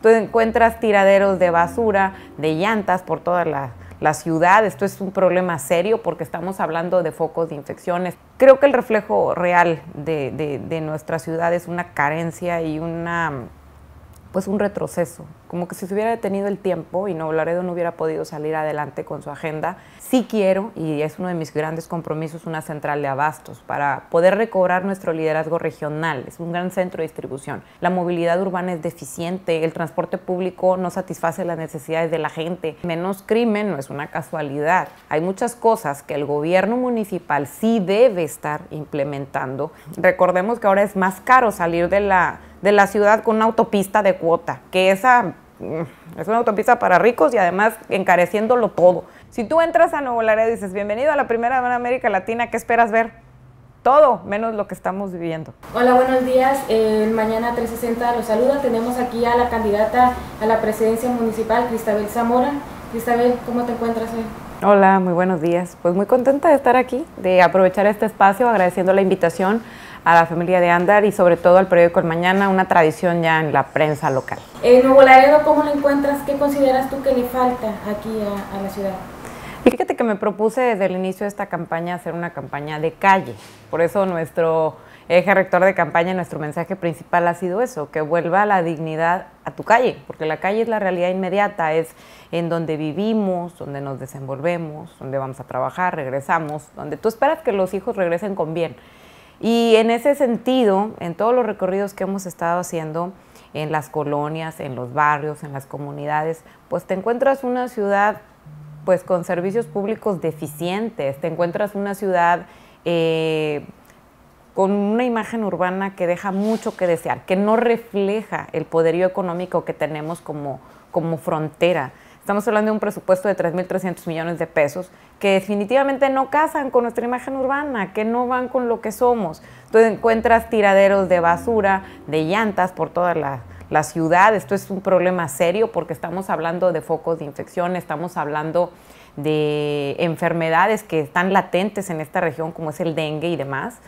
Tú encuentras tiraderos de basura, de llantas por toda la, ciudad. Esto es un problema serio porque estamos hablando de focos de infecciones. Creo que el reflejo real de, de, de nuestra ciudad es una carencia y una pues un retroceso, como que si se hubiera detenido el tiempo y no Laredo no hubiera podido salir adelante con su agenda. Sí quiero, y es uno de mis grandes compromisos, una central de abastos para poder recobrar nuestro liderazgo regional. Es un gran centro de distribución. La movilidad urbana es deficiente, el transporte público no satisface las necesidades de la gente. Menos crimen no es una casualidad. Hay muchas cosas que el gobierno municipal sí debe estar implementando. Recordemos que ahora es más caro salir de la de la ciudad con una autopista de cuota, que esa mm, es una autopista para ricos y además encareciéndolo todo. Si tú entras a Nuevo Laredo y dices, bienvenido a la primera de América Latina, ¿qué esperas ver? Todo, menos lo que estamos viviendo. Hola, buenos días. Eh, mañana 360 los saluda. Tenemos aquí a la candidata a la presidencia municipal, Cristabel Zamora. Cristabel, ¿cómo te encuentras hoy? Hola, muy buenos días. Pues muy contenta de estar aquí, de aprovechar este espacio, agradeciendo la invitación a la familia de Andar y sobre todo al periódico El Mañana, una tradición ya en la prensa local. En Nuevo Laredo, ¿cómo lo encuentras? ¿Qué consideras tú que le falta aquí a, a la ciudad? Fíjate que me propuse desde el inicio de esta campaña hacer una campaña de calle. Por eso nuestro eje rector de campaña, nuestro mensaje principal ha sido eso, que vuelva la dignidad a tu calle, porque la calle es la realidad inmediata, es en donde vivimos, donde nos desenvolvemos, donde vamos a trabajar, regresamos, donde tú esperas que los hijos regresen con bien. Y en ese sentido, en todos los recorridos que hemos estado haciendo, en las colonias, en los barrios, en las comunidades, pues te encuentras una ciudad pues con servicios públicos deficientes, te encuentras una ciudad eh, con una imagen urbana que deja mucho que desear, que no refleja el poderío económico que tenemos como frontera. Estamos hablando de un presupuesto de 3.300 millones de pesos que definitivamente no casan con nuestra imagen urbana, que no van con lo que somos. Tú encuentras tiraderos de basura, de llantas por toda la, la ciudad. Esto es un problema serio porque estamos hablando de focos de infección, estamos hablando de enfermedades que están latentes en esta región como es el dengue y demás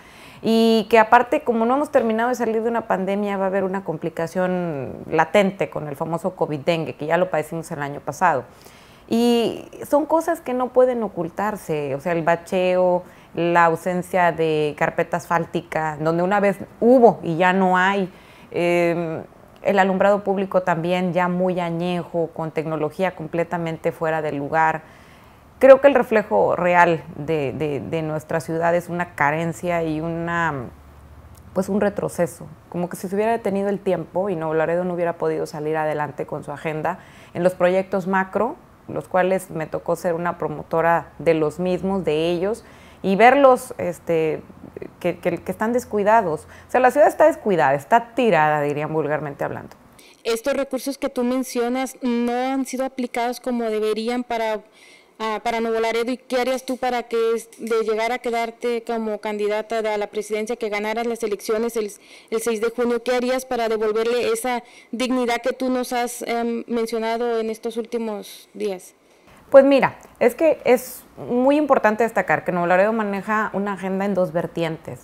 y que aparte, como no hemos terminado de salir de una pandemia, va a haber una complicación latente con el famoso COVID-dengue, que ya lo padecimos el año pasado. Y son cosas que no pueden ocultarse, o sea, el bacheo, la ausencia de carpeta asfáltica, donde una vez hubo y ya no hay. Em, el alumbrado público también ya muy añejo, con tecnología completamente fuera del lugar creo que el reflejo real de, nuestra ciudad es una carencia y una pues un retroceso, como que si se hubiera detenido el tiempo y no Laredo no hubiera podido salir adelante con su agenda en los proyectos macro, los cuales me tocó ser una promotora de los mismos, de ellos, y verlos este, que están descuidados. O sea, la ciudad está descuidada, está tirada, dirían vulgarmente hablando estos recursos que tú mencionas no han sido aplicados como deberían para Ah, para Nuevo Laredo y qué harías tú para que de llegar a quedarte como candidata a la presidencia, que ganaras las elecciones el, 6 de junio, ¿qué harías para devolverle esa dignidad que tú nos has em, mencionado en estos últimos días? Pues mira, es que es muy importante destacar que Nuevo Laredo maneja una agenda en dos vertientes.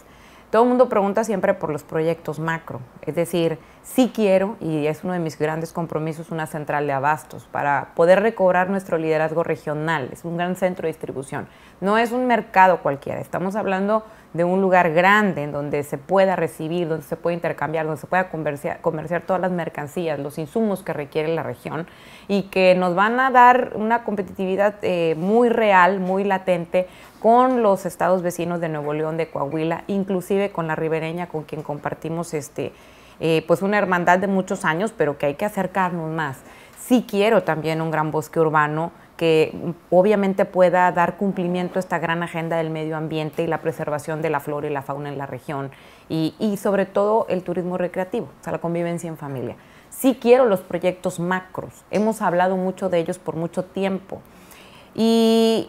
Todo el mundo pregunta siempre por los proyectos macro, es decir, sí quiero, y es uno de mis grandes compromisos, una central de abastos para poder recobrar nuestro liderazgo regional. Es un gran centro de distribución. No es un mercado cualquiera, estamos hablando de un lugar grande en donde se pueda recibir, donde se pueda intercambiar, donde se pueda comerciar, todas las mercancías, los insumos que requiere la región y que nos van a dar una competitividad eh, muy real, muy latente, con los estados vecinos de Nuevo León, de Coahuila, inclusive con la ribereña con quien compartimos este, eh, pues una hermandad de muchos años, pero que hay que acercarnos más. Sí quiero también un gran bosque urbano que mm, obviamente pueda dar cumplimiento a esta gran agenda del medio ambiente y la preservación de la flora y la fauna en la región y, y sobre todo el turismo recreativo, o sea, la convivencia en familia. Sí quiero los proyectos macros, hemos hablado mucho de ellos por mucho tiempo. Y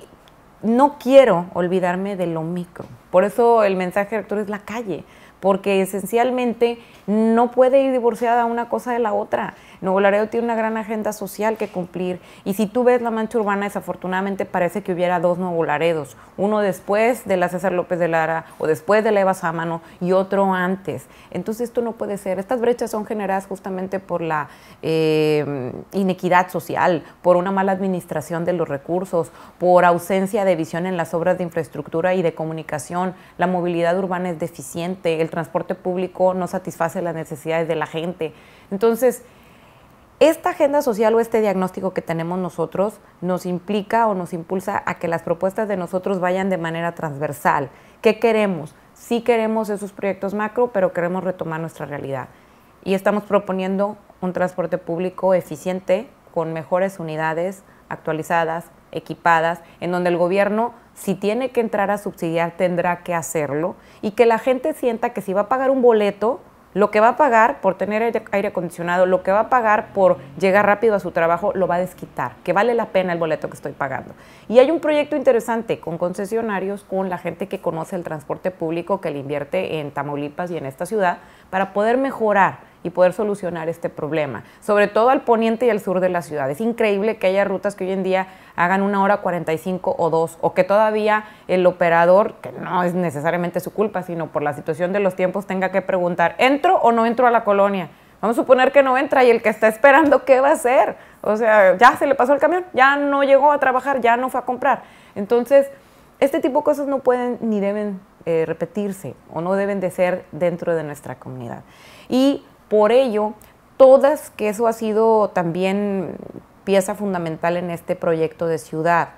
no quiero olvidarme de lo micro. Por eso el mensaje de es la calle, porque esencialmente no puede ir divorciada una cosa de la otra. Nuevo Laredo tiene una gran agenda social que cumplir y si tú ves la mancha urbana, desafortunadamente parece que hubiera dos Nuevo Laredos, uno después de la César López de Lara o después de la Eva Sámano y otro antes. Entonces esto no puede ser. Estas brechas son generadas justamente por la eh, inequidad social, por una mala administración de los recursos, por ausencia de visión en las obras de infraestructura y de comunicación. La movilidad urbana es deficiente, el transporte público no satisface las necesidades de la gente. Entonces, esta agenda social o este diagnóstico que tenemos nosotros nos implica o nos impulsa a que las propuestas de nosotros vayan de manera transversal. ¿Qué queremos? Sí queremos esos proyectos macro, pero queremos retomar nuestra realidad. Y estamos proponiendo un transporte público eficiente, con mejores unidades actualizadas, equipadas, en donde el gobierno, si tiene que entrar a subsidiar, tendrá que hacerlo y que la gente sienta que si va a pagar un boleto, lo que va a pagar por tener aire acondicionado, lo que va a pagar por llegar rápido a su trabajo, lo va a desquitar, que vale la pena el boleto que estoy pagando. Y hay un proyecto interesante con concesionarios, con la gente que conoce el transporte público, que le invierte en Tamaulipas y en esta ciudad, para poder mejorar y poder solucionar este problema, sobre todo al poniente y al sur de la ciudad. Es increíble que haya rutas que hoy en día hagan una hora 45 o dos, o que todavía el operador, que no es necesariamente su culpa, sino por la situación de los tiempos, tenga que preguntar, ¿entro o no entro a la colonia? Vamos a suponer que no entra y el que está esperando, ¿qué va a hacer? O sea, ya se le pasó el camión, ya no llegó a trabajar, ya no fue a comprar. Entonces, este tipo de cosas no pueden ni deben eh, repetirse o no deben de ser dentro de nuestra comunidad. Y por ello, todas, que eso ha sido también pieza fundamental en este proyecto de ciudad,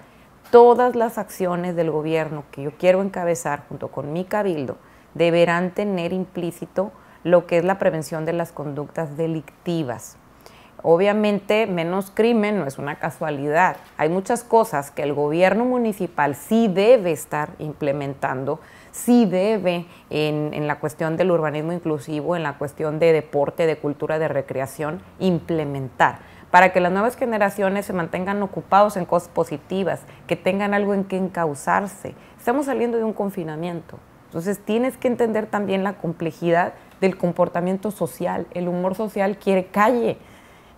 todas las acciones del gobierno que yo quiero encabezar junto con mi cabildo deberán tener implícito lo que es la prevención de las conductas delictivas. Obviamente, menos crimen no es una casualidad. Hay muchas cosas que el gobierno municipal sí debe estar implementando sí debe en, la cuestión del urbanismo inclusivo, en la cuestión de deporte, de cultura, de recreación, implementar para que las nuevas generaciones se mantengan ocupados en cosas positivas, que tengan algo en que encauzarse. Estamos saliendo de un confinamiento, entonces tienes que entender también la complejidad del comportamiento social. El humor social quiere calle,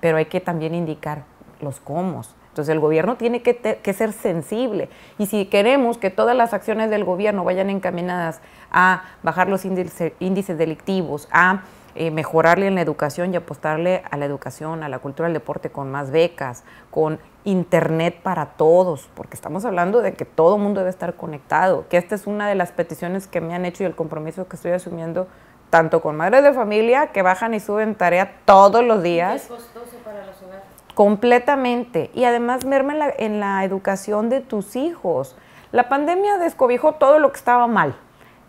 pero hay que también indicar los cómo. Entonces el gobierno tiene que, ser sensible y si queremos que todas las acciones del gobierno vayan encaminadas a bajar los índices delictivos, a eh, mejorarle en la educación y apostarle a la educación, a la cultura, al deporte con más becas, con internet para todos, porque estamos hablando de que todo mundo debe estar conectado, que esta es una de las peticiones que me han hecho y el compromiso que estoy asumiendo tanto con madres de familia que bajan y suben tarea todos los días. Es costoso para los completamente. Y además merma en la, educación de tus hijos. La pandemia descobijó todo lo que estaba mal,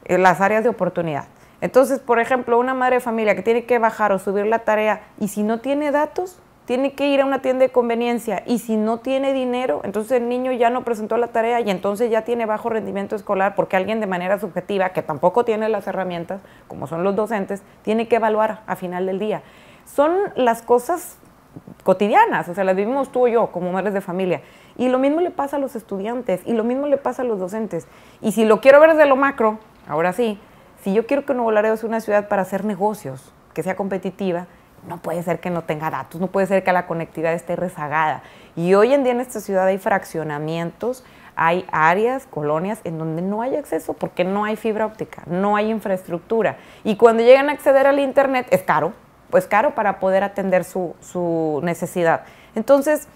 en eh, las áreas de oportunidad. Entonces, por ejemplo, una madre de familia que tiene que bajar o subir la tarea y si no tiene datos, tiene que ir a una tienda de conveniencia y si no tiene dinero, entonces el niño ya no presentó la tarea y entonces ya tiene bajo rendimiento escolar porque alguien de manera subjetiva, que tampoco tiene las herramientas, como son los docentes, tiene que evaluar a final del día. Son las cosas cotidianas, o sea, las vivimos tú y yo como madres de familia. Y lo mismo le pasa a los estudiantes y lo mismo le pasa a los docentes. Y si lo quiero ver desde lo macro, ahora sí, si yo quiero que Nuevo Laredo sea una ciudad para hacer negocios, que sea competitiva, no puede ser que no tenga datos, no puede ser que la conectividad esté rezagada. Y hoy en día en esta ciudad hay fraccionamientos, hay áreas, colonias en donde no hay acceso porque no hay fibra óptica, no hay infraestructura. Y cuando llegan a acceder al Internet es caro, pues caro para poder atender su, necesidad. Entonces,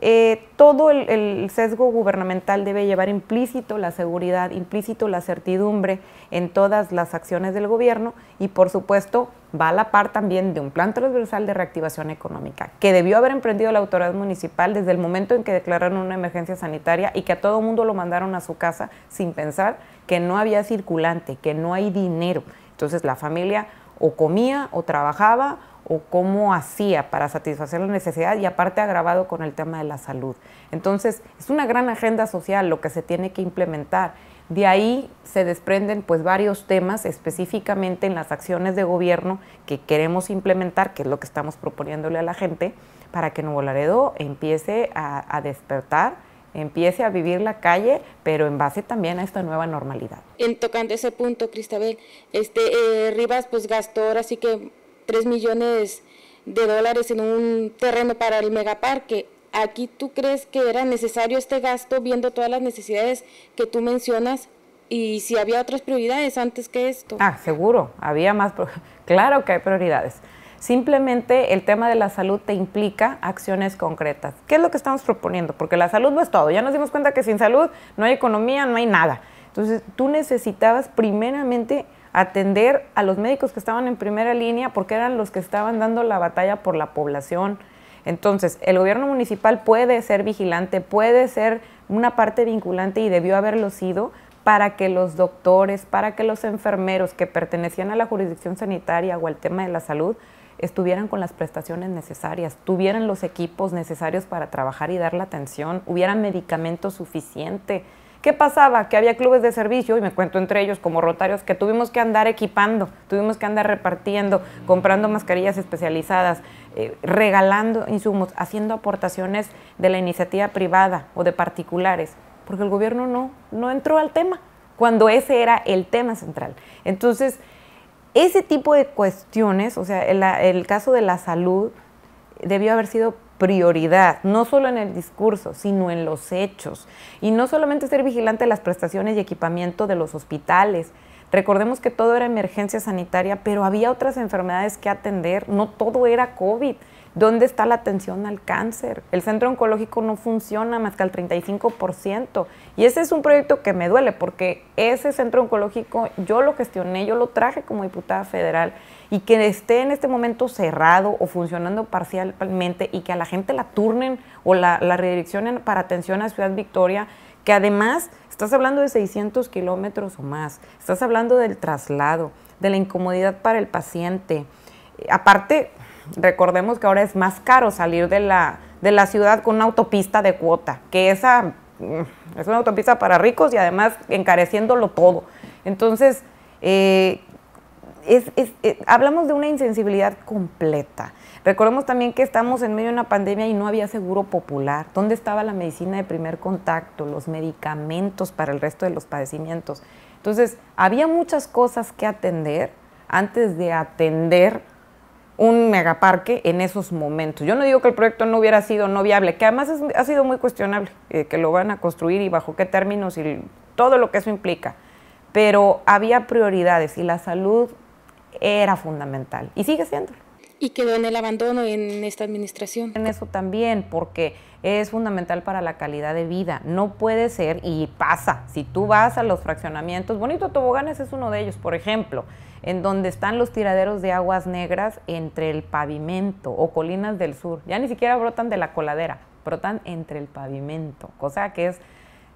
eh, todo el, el, sesgo gubernamental debe llevar implícito la seguridad, implícito la certidumbre en todas las acciones del gobierno y por supuesto va a la par también de un plan transversal de reactivación económica que debió haber emprendido la autoridad municipal desde el momento en que declararon una emergencia sanitaria y que a todo mundo lo mandaron a su casa sin pensar que no había circulante, que no hay dinero. Entonces la familia o comía o trabajaba o cómo hacía para satisfacer la necesidad y aparte agravado con el tema de la salud. Entonces, es una gran agenda social lo que se tiene que implementar. De ahí se desprenden pues varios temas específicamente en las acciones de gobierno que queremos implementar, que es lo que estamos proponiéndole a la gente, para que Nuevo Laredo empiece a despertar empiece a vivir la calle, pero en base también a esta nueva normalidad. En tocando ese punto, Cristabel, este, eh, Rivas pues gastó ahora sí que 3 millones de dólares en un terreno para el megaparque. ¿Aquí tú crees que era necesario este gasto viendo todas las necesidades que tú mencionas y si había otras prioridades antes que esto? Ah, seguro, había más, claro que hay prioridades Simplemente el tema de la salud te implica acciones concretas. ¿Qué es lo que estamos proponiendo? Porque la salud no es todo. Ya nos dimos cuenta que sin salud no hay economía, no hay nada. Entonces tú necesitabas primeramente atender a los médicos que estaban en primera línea porque eran los que estaban dando la batalla por la población. Entonces, el gobierno municipal puede ser vigilante, puede ser una parte vinculante y debió haberlo sido para que los doctores, para que los enfermeros que pertenecían a la jurisdicción sanitaria o al tema de la salud estuvieran con las prestaciones necesarias, tuvieran los equipos necesarios para trabajar y dar la atención, hubieran medicamento suficiente. ¿Qué pasaba? Que había clubes de servicio, y me cuento entre ellos como rotarios, que tuvimos que andar equipando, tuvimos que andar repartiendo, comprando mascarillas especializadas, eh, regalando insumos, haciendo aportaciones de la iniciativa privada o de particulares, porque el gobierno no, no entró al tema, cuando ese era el tema central. Entonces, ese tipo de cuestiones, o sea, el, caso de la salud debió haber sido prioridad, no solo en el discurso, sino en los hechos. Y no solamente ser vigilante de las prestaciones y equipamiento de los hospitales. Recordemos que todo era emergencia sanitaria, pero había otras enfermedades que atender, no todo era COVID. ¿Dónde está la atención al cáncer? El centro oncológico no funciona más que al 35%. Y ese es un proyecto que me duele porque ese centro oncológico yo lo gestioné, yo lo traje como diputada federal y que esté en este momento cerrado o funcionando parcialmente y que a la gente la turnen o la, la redireccionen para atención a Ciudad Victoria, que además estás hablando de 600 kilómetros o más, estás hablando del traslado, de la incomodidad para el paciente aparte Recordemos que ahora es más caro salir de la, ciudad con una autopista de cuota, que esa mm, es una autopista para ricos y además encareciéndolo todo. Entonces, eh, eh, hablamos de una insensibilidad completa. Recordemos también que estamos en medio de una pandemia y no había seguro popular. ¿Dónde estaba la medicina de primer contacto, los medicamentos para el resto de los padecimientos? Entonces, había muchas cosas que atender antes de atender un megaparque en esos momentos. Yo no digo que el proyecto no hubiera sido no viable, que además ha sido muy cuestionable eh, que lo van a construir y bajo qué términos y todo lo que eso implica. Pero había prioridades y la salud era fundamental y sigue siendo y quedó en el abandono en esta administración. En eso también, porque es fundamental para la calidad de vida. No puede ser, y pasa, si tú vas a los fraccionamientos, Bonito Toboganes es uno de ellos, por ejemplo, en donde están los tiraderos de aguas negras entre el pavimento o colinas del sur. Ya ni siquiera brotan de la coladera, brotan entre el pavimento, cosa que es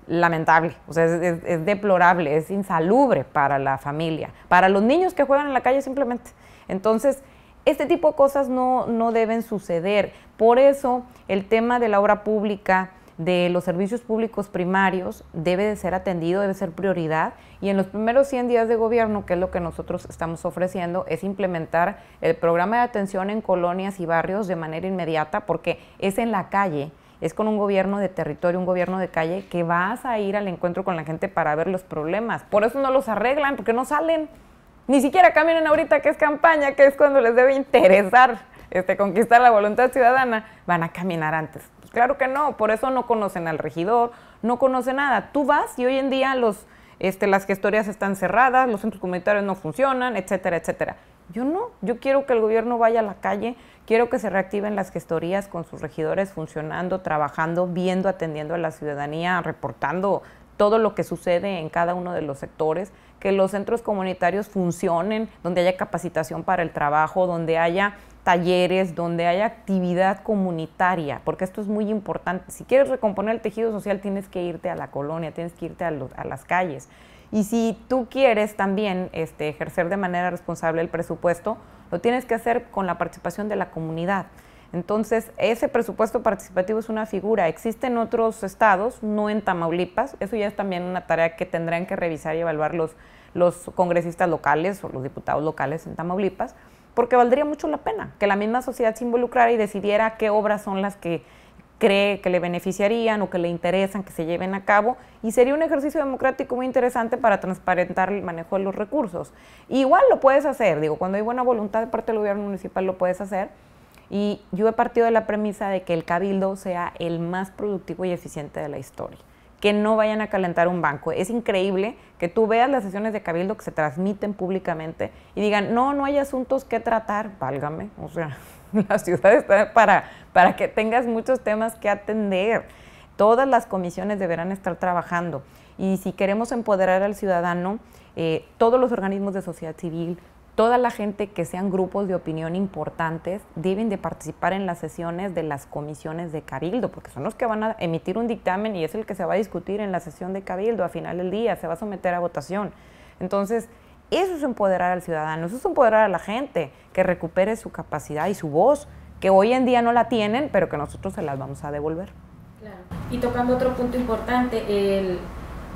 lamentable, o sea, es, es, deplorable, es insalubre para la familia, para los niños que juegan en la calle simplemente. Entonces, este tipo de cosas no, deben suceder. Por eso el tema de la obra pública, de los servicios públicos primarios debe de ser atendido, debe ser prioridad y en los primeros 100 días de gobierno, que es lo que nosotros estamos ofreciendo, es implementar el programa de atención en colonias y barrios de manera inmediata porque es en la calle, es con un gobierno de territorio, un gobierno de calle que vas a ir al encuentro con la gente para ver los problemas. Por eso no los arreglan, porque no salen ni siquiera caminan ahorita que es campaña, que es cuando les debe interesar este, conquistar la voluntad ciudadana, van a caminar antes. Pues claro que no, por eso no conocen al regidor, no conocen nada. Tú vas y hoy en día los, este, las gestorías están cerradas, los centros comunitarios no funcionan, etcétera, etcétera. Yo no, yo quiero que el gobierno vaya a la calle, quiero que se reactiven las gestorías con sus regidores funcionando, trabajando, viendo, atendiendo a la ciudadanía, reportando todo lo que sucede en cada uno de los sectores, que los centros comunitarios funcionen, donde haya capacitación para el trabajo, donde haya talleres, donde haya actividad comunitaria, porque esto es muy importante. Si quieres recomponer el tejido social, tienes que irte a la colonia, tienes que irte a, las calles. Y si tú quieres también este, ejercer de manera responsable el presupuesto, lo tienes que hacer con la participación de la comunidad. Entonces, ese presupuesto participativo es una figura. Existe en otros estados, no en Tamaulipas. Eso ya es también una tarea que tendrán que revisar y evaluar los, congresistas locales o los diputados locales en Tamaulipas, porque valdría mucho la pena que la misma sociedad se involucrara y decidiera qué obras son las que cree que le beneficiarían o que le interesan que se lleven a cabo y sería un ejercicio democrático muy interesante para transparentar el manejo de los recursos. igual lo puedes hacer, digo, cuando hay buena voluntad de parte del gobierno municipal lo puedes hacer, y yo he partido de la premisa de que el cabildo sea el más productivo y eficiente de la historia que no vayan a calentar un banco. Es increíble que tú veas las sesiones de cabildo que se transmiten públicamente y digan, no, no hay asuntos que tratar, válgame, o sea, la ciudad está para, que tengas muchos temas que atender. Todas las comisiones deberán estar trabajando y si queremos empoderar al ciudadano, eh, todos los organismos de sociedad civil, Toda la gente que sean grupos de opinión importantes deben de participar en las sesiones de las comisiones de cabildo, porque son los que van a emitir un dictamen y es el que se va a discutir en la sesión de cabildo a final del día, se va a someter a votación. Entonces, eso es empoderar al ciudadano, eso es empoderar a la gente, que recupere su capacidad y su voz, que hoy en día no la tienen, pero que nosotros se las vamos a devolver. Claro. Y tocando otro punto importante,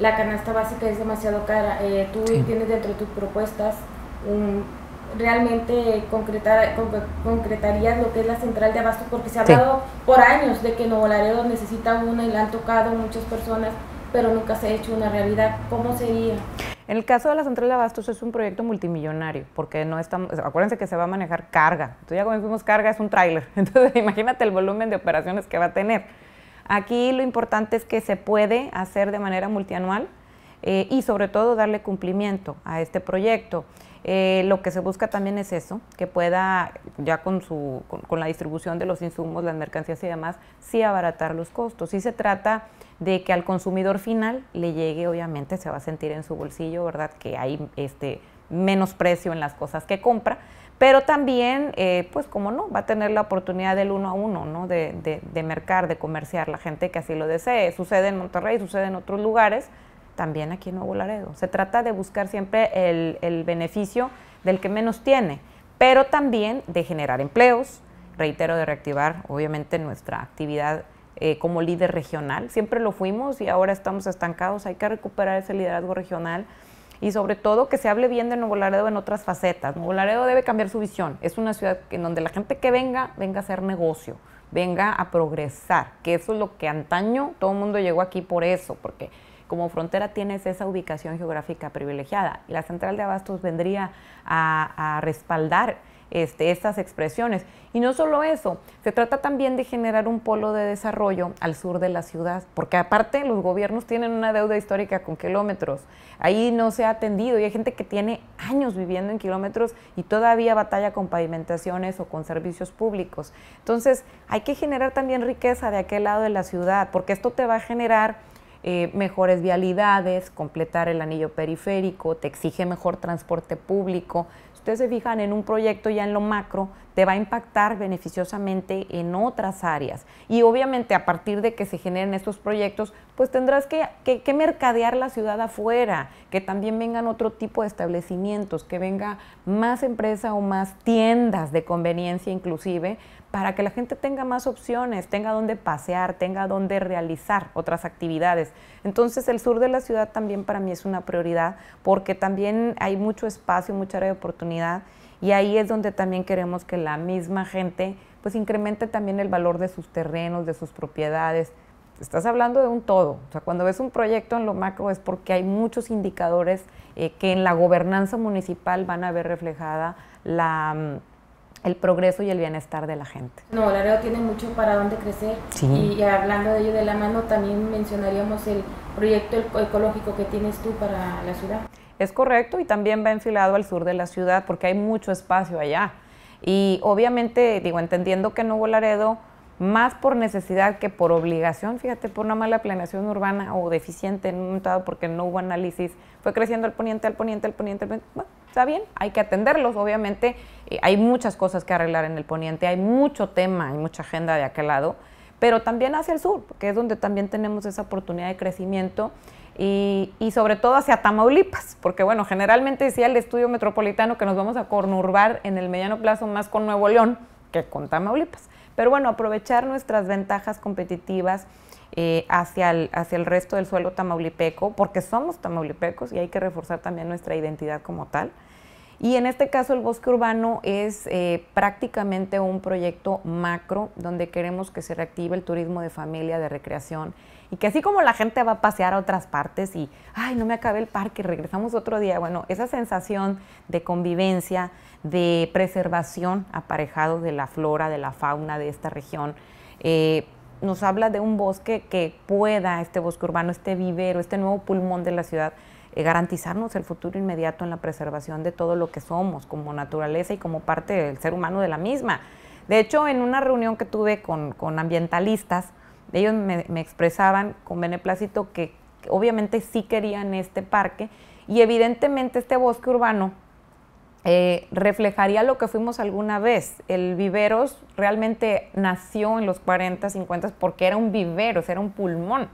la canasta básica es demasiado cara. Eh, tú tienes dentro de tus propuestas realmente concretar, lo que es la central de abasto, porque se ha hablado por años de que Nuevo Laredo necesita una y la han tocado muchas personas, pero nunca se ha hecho una realidad. ¿Cómo sería? En el caso de la central de abastos es un proyecto multimillonario, porque no estamos, acuérdense que se va a manejar carga. Entonces ya como dijimos carga es un tráiler. Entonces imagínate el volumen de operaciones que va a tener. Aquí lo importante es que se puede hacer de manera multianual eh, y sobre todo darle cumplimiento a este proyecto. Eh, lo que se busca también es eso, que pueda, ya con, su, con, la distribución de los insumos, las mercancías y demás, sí abaratar los costos. Sí se trata de que al consumidor final le llegue, obviamente, se va a sentir en su bolsillo, ¿verdad? Que hay este, menos precio en las cosas que compra, pero también, eh, pues como no, va a tener la oportunidad del uno a uno, ¿no? de mercar, de comerciar, la gente que así lo desee. Sucede en Monterrey, sucede en otros lugares también aquí en Nuevo Laredo. Se trata de buscar siempre el, el beneficio del que menos tiene, pero también de generar empleos, reitero, de reactivar obviamente nuestra actividad eh, como líder regional. Siempre lo fuimos y ahora estamos estancados. Hay que recuperar ese liderazgo regional y sobre todo que se hable bien de Nuevo Laredo en otras facetas. Nuevo Laredo debe cambiar su visión. Es una ciudad en donde la gente que venga, venga a hacer negocio, venga a progresar, que eso es lo que antaño todo el mundo llegó aquí por eso, porque como frontera tienes esa ubicación geográfica privilegiada. la central de abastos vendría a, respaldar este, estas expresiones. Y no solo eso, se trata también de generar un polo de desarrollo al sur de la ciudad, porque aparte los gobiernos tienen una deuda histórica con kilómetros. Ahí no se ha atendido y hay gente que tiene años viviendo en kilómetros y todavía batalla con pavimentaciones o con servicios públicos. Entonces, hay que generar también riqueza de aquel lado de la ciudad, porque esto te va a generar eh, mejores vialidades, completar el anillo periférico, te exige mejor transporte público. ustedes se fijan en un proyecto ya en lo macro, te va a impactar beneficiosamente en otras áreas. Y obviamente a partir de que se generen estos proyectos, pues tendrás que, mercadear la ciudad afuera, que también vengan otro tipo de establecimientos, que venga más empresa o más tiendas de conveniencia inclusive, para que la gente tenga más opciones, tenga donde pasear, tenga donde realizar otras actividades. Entonces el sur de la ciudad también para mí es una prioridad porque también hay mucho espacio, mucha área de oportunidad y ahí es donde también queremos que la misma gente pues incremente también el valor de sus terrenos, de sus propiedades. Estás hablando de un todo. O sea, cuando ves un proyecto en lo macro es porque hay muchos indicadores eh, que en la gobernanza municipal van a ver reflejada la mm, el progreso y el bienestar de la gente. No, Laredo tiene mucho para dónde crecer y hablando de ello de la mano también mencionaríamos el proyecto ecológico que tienes tú para la ciudad. Es correcto y también va enfilado al sur de la ciudad porque hay mucho espacio allá. Y obviamente, digo, entendiendo que no hubo Laredo, más por necesidad que por obligación, fíjate, por una mala planeación urbana o deficiente en un estado porque no hubo análisis, fue creciendo al poniente, al poniente, al poniente, Bueno, está bien, hay que atenderlos, obviamente. Eh, hay muchas cosas que arreglar en el poniente, hay mucho tema, hay mucha agenda de aquel lado, pero también hacia el sur, que es donde también tenemos esa oportunidad de crecimiento y, sobre todo hacia Tamaulipas, porque bueno, generalmente decía el estudio metropolitano que nos vamos a cornurbar en el mediano plazo más con Nuevo León que con Tamaulipas. Pero bueno, aprovechar nuestras ventajas competitivas eh, hacia, el, hacia el resto del suelo tamaulipeco, porque somos tamaulipecos y hay que reforzar también nuestra identidad como tal. Y en este caso el bosque urbano es eh, prácticamente un proyecto macro donde queremos que se reactive el turismo de familia, de recreación y que así como la gente va a pasear a otras partes y, ay, no me acabe el parque, regresamos otro día, bueno, esa sensación de convivencia, de preservación aparejado de la flora, de la fauna de esta región, eh, nos habla de un bosque que pueda, este bosque urbano, este vivero, este nuevo pulmón de la ciudad, eh, garantizarnos el futuro inmediato en la preservación de todo lo que somos como naturaleza y como parte del ser humano de la misma. De hecho, en una reunión que tuve con, con ambientalistas, ellos me, expresaban con beneplácito que, obviamente sí querían este parque y evidentemente este bosque urbano eh, reflejaría lo que fuimos alguna vez. El viveros realmente nació en los 40, 50 porque era un viveros, era un pulmón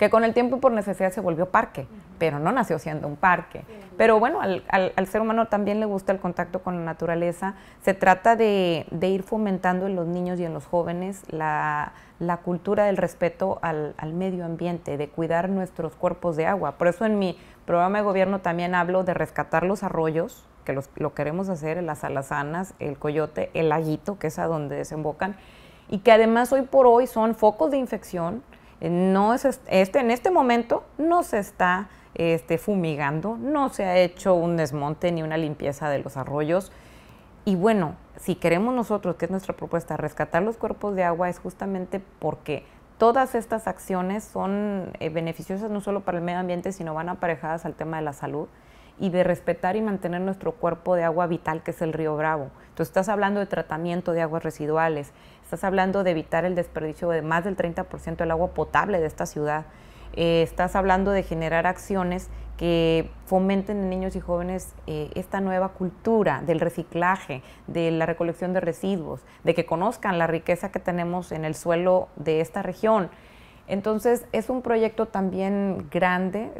que con el tiempo y por necesidad se volvió parque, pero no nació siendo un parque. Pero bueno, al, ser humano también le gusta el contacto con la naturaleza. Se trata de, ir fomentando en los niños y en los jóvenes la, cultura del respeto al, medio ambiente, de cuidar nuestros cuerpos de agua. Por eso en mi programa de gobierno también hablo de rescatar los arroyos, que lo queremos hacer, las alazanas, el coyote, el laguito, que es a donde desembocan, y que además hoy por hoy son focos de infección no es este, en este momento no se está este, fumigando, no se ha hecho un desmonte ni una limpieza de los arroyos. Y bueno, si queremos nosotros, que es nuestra propuesta, rescatar los cuerpos de agua, es justamente porque todas estas acciones son eh, beneficiosas no solo para el medio ambiente, sino van aparejadas al tema de la salud y de respetar y mantener nuestro cuerpo de agua vital que es el río Bravo. Entonces estás hablando de tratamiento de aguas residuales, estás hablando de evitar el desperdicio de más del 30% del agua potable de esta ciudad, eh, estás hablando de generar acciones que fomenten en niños y jóvenes eh, esta nueva cultura del reciclaje, de la recolección de residuos, de que conozcan la riqueza que tenemos en el suelo de esta región. Entonces es un proyecto también grande,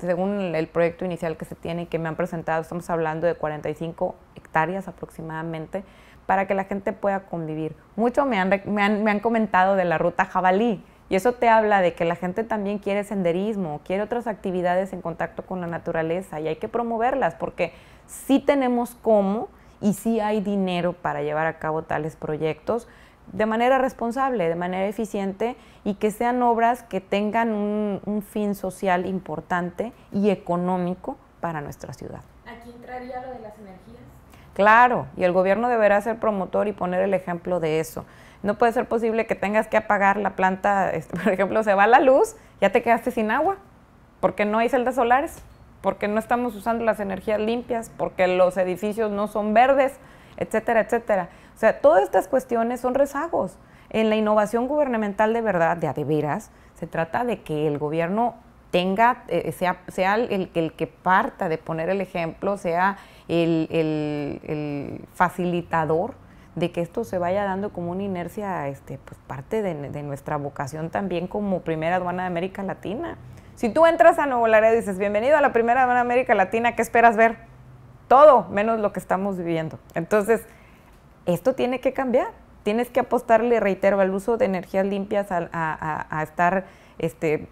según el proyecto inicial que se tiene y que me han presentado, estamos hablando de 45 hectáreas aproximadamente para que la gente pueda convivir. Mucho me han, comentado de la ruta jabalí, y eso te habla de que la gente también quiere senderismo, quiere otras actividades en contacto con la naturaleza y hay que promoverlas porque si tenemos cómo y sí hay dinero para llevar a cabo tales proyectos de manera responsable, de manera eficiente y que sean obras que tengan un, fin social importante y económico para nuestra ciudad. ¿Aquí entraría lo de las energías? Claro, y el gobierno deberá ser promotor y poner el ejemplo de eso. No puede ser posible que tengas que apagar la planta, este, por ejemplo, se va la luz, ya te quedaste sin agua, porque no hay celdas solares, porque no estamos usando las energías limpias, porque los edificios no son verdes, etcétera, etcétera. O sea, todas estas cuestiones son rezagos. En la innovación gubernamental de verdad, de a de veras, se trata de que el gobierno tenga, eh, sea, sea el, el, que parta de poner el ejemplo, sea el, facilitador de que esto se vaya dando como una inercia, este, pues parte de, de, nuestra vocación también como primera aduana de América Latina. Si tú entras a Nuevo Laredo y dices, bienvenido a la primera aduana de América Latina, ¿qué esperas ver? Todo, menos lo que estamos viviendo. Entonces, esto tiene que cambiar. Tienes que apostarle, reitero, al uso de energías limpias, a, estar este,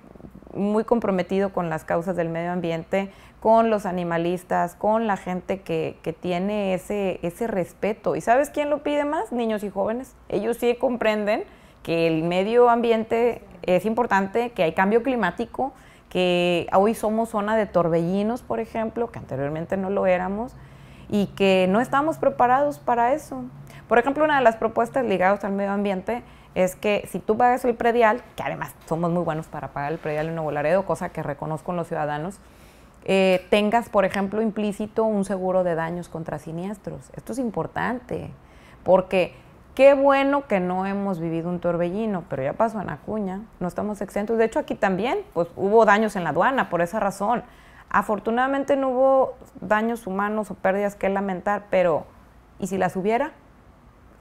muy comprometido con las causas del medio ambiente, con los animalistas, con la gente que, tiene ese respeto. ¿Y sabes quién lo pide más? Niños y jóvenes. Ellos sí comprenden que el medio ambiente es importante, que hay cambio climático, que hoy somos zona de torbellinos, por ejemplo, que anteriormente no lo éramos, y que no estamos preparados para eso. Por ejemplo, una de las propuestas ligadas al medio ambiente es que si tú pagas el predial, que además somos muy buenos para pagar el predial en Nuevo Laredo, cosa que reconozco en los ciudadanos, eh, tengas, por ejemplo, implícito un seguro de daños contra siniestros. Esto es importante, porque qué bueno que no hemos vivido un torbellino, pero ya pasó en Acuña, no estamos exentos. De hecho, aquí también pues, hubo daños en la aduana, por esa razón. Afortunadamente no hubo daños humanos o pérdidas que lamentar, pero ¿y si las hubiera?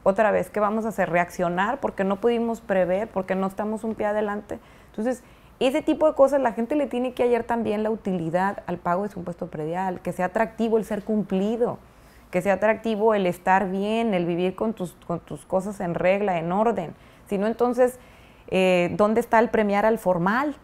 otra vez, ¿qué vamos a hacer? Reaccionar porque no pudimos prever, porque no estamos un pie adelante. Entonces, ese tipo de cosas la gente le tiene que hallar también la utilidad al pago de su impuesto predial, que sea atractivo el ser cumplido, que sea atractivo el estar bien, el vivir con tus, tus cosas en regla, en orden. Si no, entonces, eh, ¿dónde está el premiar al formal?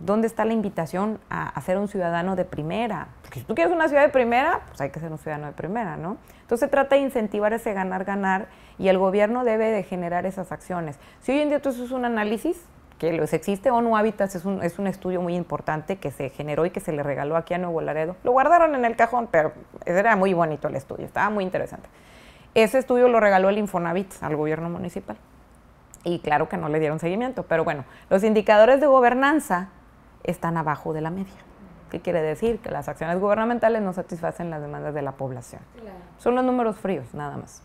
¿Dónde está la invitación a, hacer ser un ciudadano de primera? Porque si tú quieres una ciudad de primera, pues hay que ser un ciudadano de primera, ¿no? Entonces se trata de incentivar ese ganar-ganar y el gobierno debe de generar esas acciones. Si hoy en día tú haces un análisis, que los existe, ONU Hábitats es un, es un estudio muy importante que se generó y que se le regaló aquí a Nuevo Laredo. Lo guardaron en el cajón, pero era muy bonito el estudio, estaba muy interesante. Ese estudio lo regaló el Infonavit al gobierno municipal. Y claro que no le dieron seguimiento, pero bueno, los indicadores de gobernanza están abajo de la media. ¿Qué quiere decir? Que las acciones gubernamentales no satisfacen las demandas de la población. Son los números fríos, nada más.